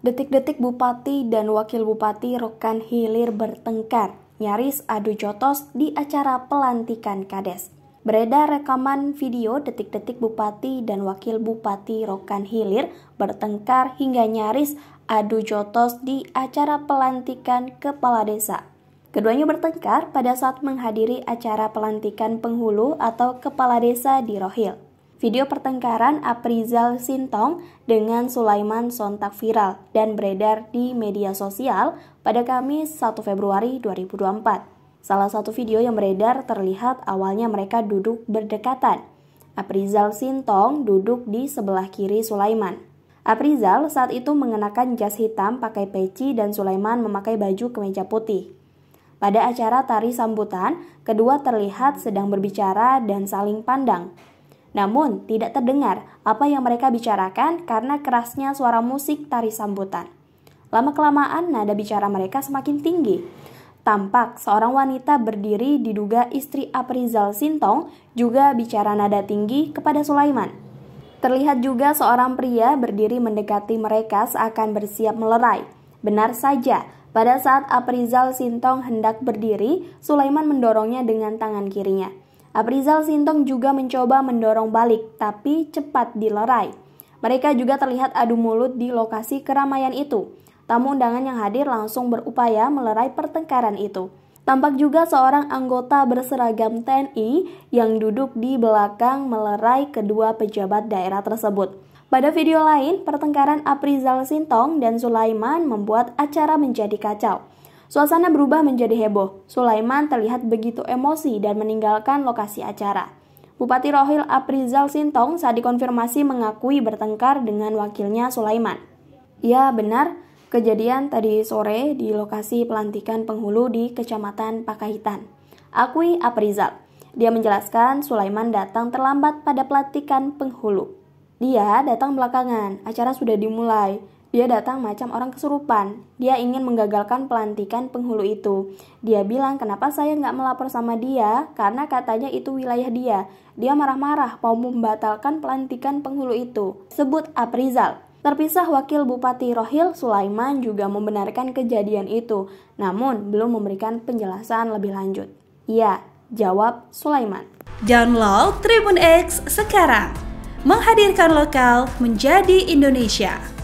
Detik-detik bupati dan wakil bupati Rokan hilir bertengkar, nyaris adu jotos di acara pelantikan kades. Beredar rekaman video detik-detik bupati dan wakil bupati Rokan Hilir bertengkar hingga nyaris adu jotos di acara pelantikan kepala desa. Keduanya bertengkar pada saat menghadiri acara pelantikan penghulu atau kepala desa di Rohil video pertengkaran Aprizal Sintong dengan Sulaiman sontak viral dan beredar di media sosial pada Kamis 1 Februari 2024. Salah satu video yang beredar terlihat awalnya mereka duduk berdekatan. Aprizal Sintong duduk di sebelah kiri Sulaiman. Aprizal saat itu mengenakan jas hitam pakai peci dan Sulaiman memakai baju kemeja putih. Pada acara tari sambutan, kedua terlihat sedang berbicara dan saling pandang. Namun, tidak terdengar apa yang mereka bicarakan karena kerasnya suara musik tari sambutan. Lama-kelamaan, nada bicara mereka semakin tinggi. Tampak seorang wanita berdiri diduga istri Aprizal Sintong juga bicara nada tinggi kepada Sulaiman. Terlihat juga seorang pria berdiri mendekati mereka seakan bersiap melerai. Benar saja, pada saat Aprizal Sintong hendak berdiri, Sulaiman mendorongnya dengan tangan kirinya. Aprizal Sintong juga mencoba mendorong balik, tapi cepat dilerai. Mereka juga terlihat adu mulut di lokasi keramaian itu. Tamu undangan yang hadir langsung berupaya melerai pertengkaran itu. Tampak juga seorang anggota berseragam TNI yang duduk di belakang melerai kedua pejabat daerah tersebut. Pada video lain, pertengkaran Aprizal Sintong dan Sulaiman membuat acara menjadi kacau. Suasana berubah menjadi heboh. Sulaiman terlihat begitu emosi dan meninggalkan lokasi acara. Bupati Rohil Aprizal Sintong saat dikonfirmasi mengakui bertengkar dengan wakilnya Sulaiman. Ya benar, kejadian tadi sore di lokasi pelantikan penghulu di Kecamatan Pakahitan. Akui Aprizal. Dia menjelaskan Sulaiman datang terlambat pada pelantikan penghulu. Dia datang belakangan, acara sudah dimulai. Dia datang macam orang kesurupan. Dia ingin menggagalkan pelantikan penghulu itu. Dia bilang, kenapa saya nggak melapor sama dia? Karena katanya itu wilayah dia. Dia marah-marah, mau membatalkan pelantikan penghulu itu. Sebut Aprizal. Terpisah Wakil Bupati Rohil Sulaiman juga membenarkan kejadian itu, namun belum memberikan penjelasan lebih lanjut. Ya, jawab Sulaiman. Download Tribun X sekarang. Menghadirkan lokal menjadi Indonesia.